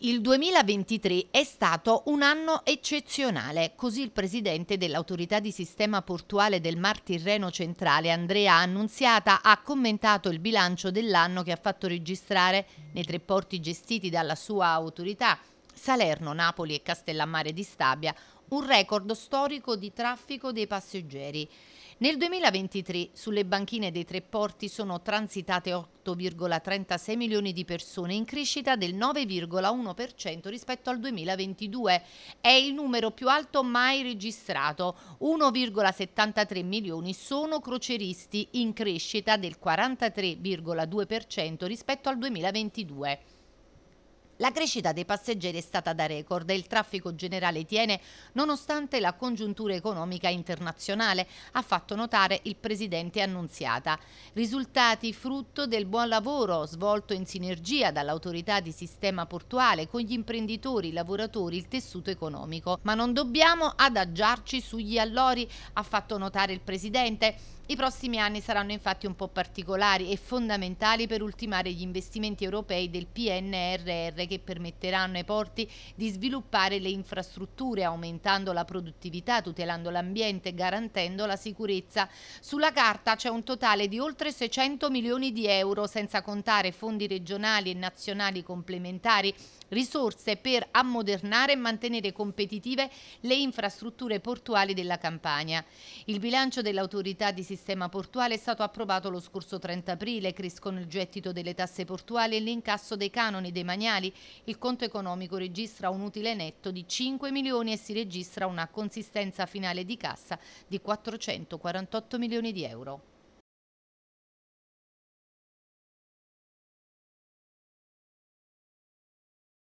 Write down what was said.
Il 2023 è stato un anno eccezionale, così il presidente dell'autorità di sistema portuale del Mar Tirreno Centrale, Andrea Annunziata, ha commentato il bilancio dell'anno che ha fatto registrare nei tre porti gestiti dalla sua autorità Salerno, Napoli e Castellammare di Stabia un record storico di traffico dei passeggeri. Nel 2023 sulle banchine dei tre porti sono transitate 8,36 milioni di persone in crescita del 9,1% rispetto al 2022. È il numero più alto mai registrato. 1,73 milioni sono croceristi in crescita del 43,2% rispetto al 2022. La crescita dei passeggeri è stata da record e il traffico generale tiene nonostante la congiuntura economica internazionale, ha fatto notare il presidente Annunziata. Risultati frutto del buon lavoro svolto in sinergia dall'autorità di sistema portuale con gli imprenditori, i lavoratori, il tessuto economico. Ma non dobbiamo adagiarci sugli allori, ha fatto notare il presidente. I prossimi anni saranno infatti un po' particolari e fondamentali per ultimare gli investimenti europei del PNRR che permetteranno ai porti di sviluppare le infrastrutture, aumentando la produttività, tutelando l'ambiente e garantendo la sicurezza. Sulla carta c'è un totale di oltre 600 milioni di euro, senza contare fondi regionali e nazionali complementari, risorse per ammodernare e mantenere competitive le infrastrutture portuali della Campania. Il bilancio dell'autorità di sistema portuale è stato approvato lo scorso 30 aprile, crescono il gettito delle tasse portuali e l'incasso dei canoni demaniali, il conto economico registra un utile netto di 5 milioni e si registra una consistenza finale di cassa di 448 milioni di euro.